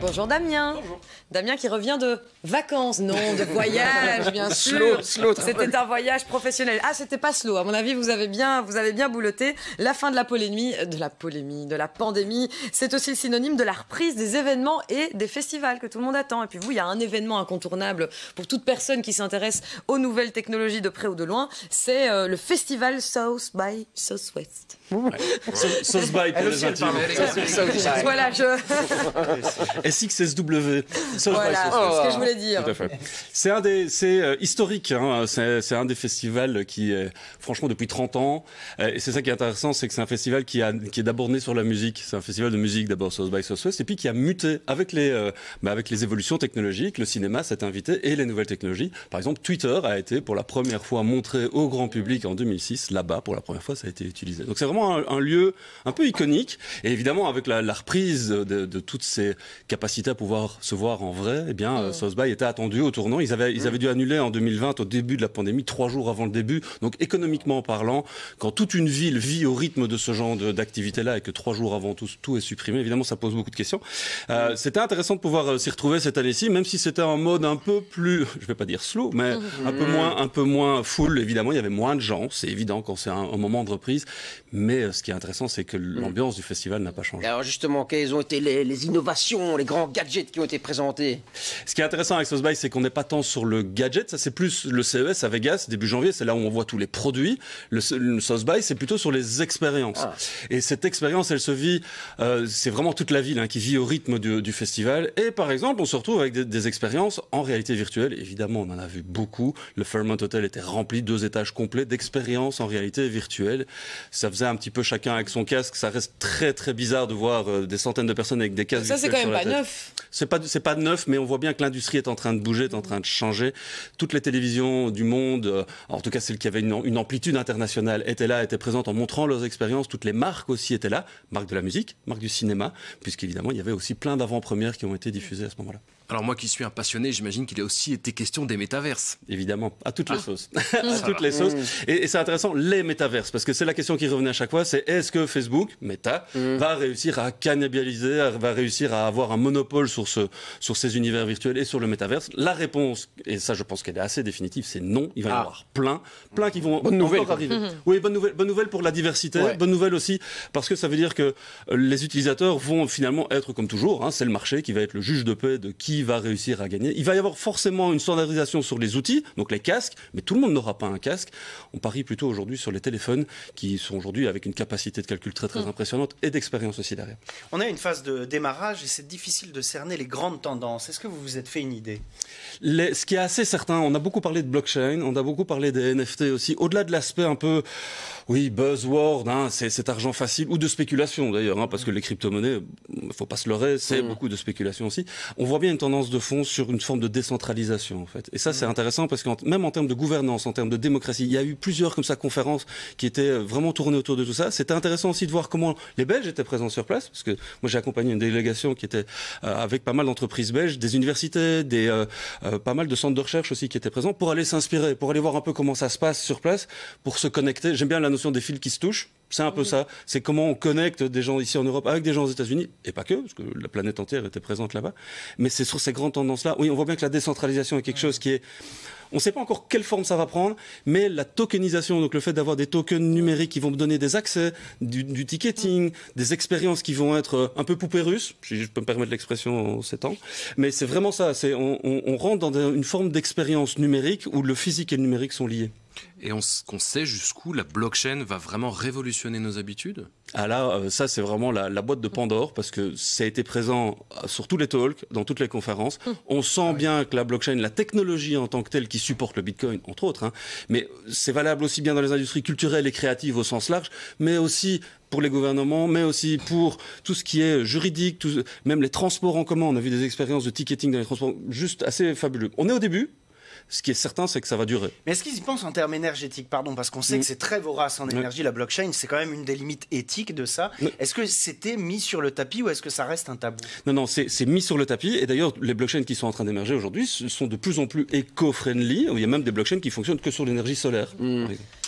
Bonjour Damien. Damien qui revient de vacances, non, de voyage, bien sûr. c'était un voyage professionnel. Ah, c'était pas slow. À mon avis, vous avez bien, vous avez bien bouloté. La fin de la polémie, euh, de la polémie, de la pandémie, c'est aussi le synonyme de la reprise des événements et des festivals que tout le monde attend. Et puis vous, il y a un événement incontournable pour toute personne qui s'intéresse aux nouvelles technologies de près ou de loin. C'est euh, le festival South by Southwest. South by Voilà, SXSW. voilà, c'est ce que je voulais dire. C'est un des, c'est euh, historique. Hein. C'est un des festivals qui, est, franchement, depuis 30 ans. Euh, et c'est ça qui est intéressant, c'est que c'est un festival qui, a, qui est d'abord né sur la musique. C'est un festival de musique d'abord South by Southwest, et puis qui a muté avec les, euh, bah, avec les évolutions technologiques. Le cinéma s'est invité et les nouvelles technologies. Par exemple, Twitter a été pour la première fois montré au grand public en 2006 là-bas. Pour la première fois, ça a été utilisé. Donc c'est vraiment un, un, lieu un peu iconique. Et évidemment, avec la, la reprise de, de toutes ces capacité à pouvoir se voir en vrai, eh bien, euh, mmh. Sosbay était attendu au tournant. Ils avaient, ils avaient dû annuler en 2020, au début de la pandémie, trois jours avant le début. Donc, économiquement parlant, quand toute une ville vit au rythme de ce genre d'activité-là et que trois jours avant tout, tout est supprimé, évidemment, ça pose beaucoup de questions. Euh, mm. C'était intéressant de pouvoir euh, s'y retrouver cette année-ci, même si c'était en mode un peu plus, je ne vais pas dire slow, mais mm. un peu moins, un peu moins full. Évidemment, il y avait moins de gens. C'est évident quand c'est un, moment de reprise. Mais ce qui est intéressant, c'est que mm. l'ambiance du festival n'a pas changé. Alors, justement, quelles ont été les, les innovations, les grands gadgets qui ont été présentés. Ce qui est intéressant avec By c'est qu'on n'est pas tant sur le gadget, ça c'est plus le CES à Vegas, début janvier, c'est là où on voit tous les produits. Le, e le c'est plutôt sur les expériences. Ah. Et cette expérience, elle se vit, euh, c'est vraiment toute la ville hein, qui vit au rythme du, du, festival. Et par exemple, on se retrouve avec des, expériences en réalité virtuelle. Évidemment, on en a vu beaucoup. Le Fairmont Hotel était rempli, deux étages complets d'expériences en réalité virtuelle. Ça faisait un petit peu chacun avec son casque. Ça reste très très bizarre de voir euh, des centaines de personnes avec des casques neuf. C'est pas c'est neuf, mais on voit bien que l'industrie est en train de bouger, est en train de changer. Toutes les télévisions du monde, euh, en tout cas celles qui avaient une, une amplitude internationale, étaient là, étaient présentes en montrant leurs expériences. Toutes les marques aussi étaient là, marques de la musique, marques du cinéma, puisqu'évidemment il y avait aussi plein d'avant-premières qui ont été diffusées à ce moment-là. Alors moi qui suis un passionné, j'imagine qu'il a aussi été question des métaverses. Évidemment, à toutes les ah. sauces. toutes les sauces. Mm. Et, c'est intéressant, les métaverses, parce que c'est la question qui revenait à chaque fois, c'est est-ce que Facebook, Meta, mm. va réussir à cannibaliser, va réussir à avoir un monopole sur, ce, sur ces univers virtuels et sur le métaverse La réponse, et ça je pense qu'elle est assez définitive, c'est non. Il va y ah. avoir plein, plein qui vont encore arriver. Mm-hmm. Oui, bonne nouvelle, bonne nouvelle pour la diversité, bonne nouvelle aussi, parce que ça veut dire que euh, les utilisateurs vont finalement être comme toujours, hein, c'est le marché qui va être le juge de paix de qui va réussir à gagner. Il va y avoir forcément une standardisation sur les outils, donc les casques, mais tout le monde n'aura pas un casque. On parie plutôt aujourd'hui sur les téléphones qui sont aujourd'hui avec une capacité de calcul très très mm. impressionnante et d'expérience aussi derrière. On est à une phase de démarrage et c'est difficile de cerner les grandes tendances. Est-ce que vous vous êtes fait une idée Ce qui est assez certain, on a beaucoup parlé de blockchain, on a beaucoup parlé des NFT aussi, au-delà de l'aspect un peu, oui, buzzword, hein, c'est cet argent facile, ou de spéculation d'ailleurs, hein, parce mm. que les crypto-monnaies, faut pas se leurrer, c'est mm. beaucoup de spéculation aussi. On voit bien une tendance de fond sur une forme de décentralisation, en fait. Et ça, c'est mm. intéressant parce que même en termes de gouvernance, en termes de démocratie, il y a eu plusieurs comme ça conférences qui étaient euh, vraiment tournées autour de tout ça. C'était intéressant aussi de voir comment les Belges étaient présents sur place, parce que moi j'ai accompagné une délégation qui était euh, avec pas mal d'entreprises belges, des universités, des euh, pas mal de centres de recherche aussi qui étaient présents pour aller s'inspirer, pour aller voir un peu comment ça se passe sur place, pour se connecter. J'aime bien la notion des fils qui se touchent c'est un peu ça. C'est comment on connecte des gens ici en Europe avec des gens aux États-Unis, et pas que, parce que la planète entière était présente là-bas. Mais c'est sur ces grandes tendances-là. Oui, on voit bien que la décentralisation est quelque chose qui est. On ne sait pas encore quelle forme ça va prendre, mais la tokenisation, donc le fait d'avoir des tokens numériques qui vont me donner des accès, du, ticketing, des expériences qui vont être euh, un peu poupées russes, si je peux me permettre l'expression en ces temps. Mais c'est vraiment ça, on, on rentre dans une forme d'expérience numérique où le physique et le numérique sont liés. Et on, sait jusqu'où la blockchain va vraiment révolutionner nos habitudes Ah là, euh, ça c'est vraiment la, boîte de Pandore parce que ça a été présent euh, sur tous les talks, dans toutes les conférences. Hum. On sent ah bien que la blockchain, la technologie en tant que telle qui supporte le Bitcoin, entre autres, hein, mais euh, c'est valable aussi bien dans les industries culturelles et créatives au sens large, mais aussi pour les gouvernements, mais aussi pour tout ce qui est juridique, même les transports en commun. On a vu des expériences de ticketing dans les transports, juste assez fabuleux. On est au début, ce qui est certain, c'est que ça va durer. Mais est-ce qu'ils y pensent en termes énergétiques Pardon, parce qu'on sait que mm. c'est très vorace en énergie, la blockchain, c'est quand même une des limites éthiques de ça. Est-ce que c'était mis sur le tapis ou est-ce que ça reste un tabou Non, non, c'est mis sur le tapis. Et d'ailleurs, les blockchains qui sont en train d'émerger aujourd'hui sont de plus en plus éco-friendly. Il y a même des blockchains qui fonctionnent que sur l'énergie solaire. Mm.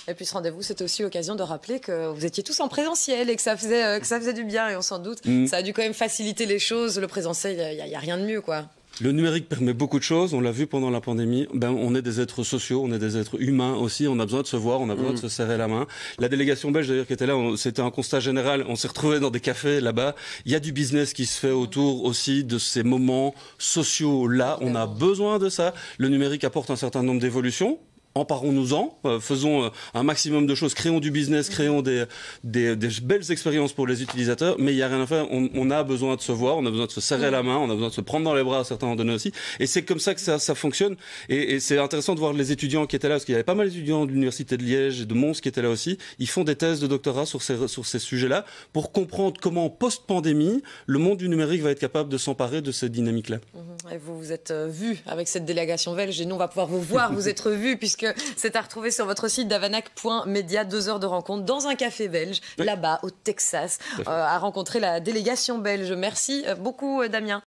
Et puis ce rendez-vous, c'était aussi l'occasion de rappeler que vous étiez tous en présentiel et que ça faisait, euh, que ça faisait du bien, et on s'en doute. Mm. Ça a dû quand même faciliter les choses. Le présentiel, il n'y a, rien de mieux, quoi. Le numérique permet beaucoup de choses, on l'a vu pendant la pandémie. Ben, on est des êtres sociaux, on est des êtres humains aussi, on a besoin de se voir, on a besoin de mm. se serrer la main. La délégation belge d'ailleurs qui était là, c'était un constat général, on s'est retrouvés dans des cafés là-bas. Il y a du business qui se fait autour aussi de ces moments sociaux-là, on a besoin de ça. Le numérique apporte un certain nombre d'évolutions, emparons-nous-en, euh, faisons euh, un maximum de choses, créons du business, créons des, des, belles expériences pour les utilisateurs, mais il n'y a rien à faire, on, a besoin de se voir, on a besoin de se serrer la main, on a besoin de se prendre dans les bras à certains moments aussi, et c'est comme ça que ça, fonctionne, et, c'est intéressant de voir les étudiants qui étaient là, parce qu'il y avait pas mal d'étudiants de l'université de Liège et de Mons qui étaient là aussi, ils font des thèses de doctorat sur ces, sur ces sujets-là, pour comprendre comment, post-pandémie, le monde du numérique va être capable de s'emparer de cette dynamique là mmh. Et vous vous êtes euh, vu avec cette délégation belge, et nous on va pouvoir vous voir, vous être vu, puisque c'est à retrouver sur votre site davanac.media. Deux heures de rencontre dans un café belge, là-bas, au Texas, euh, à rencontrer la délégation belge. Merci beaucoup, euh, Damien.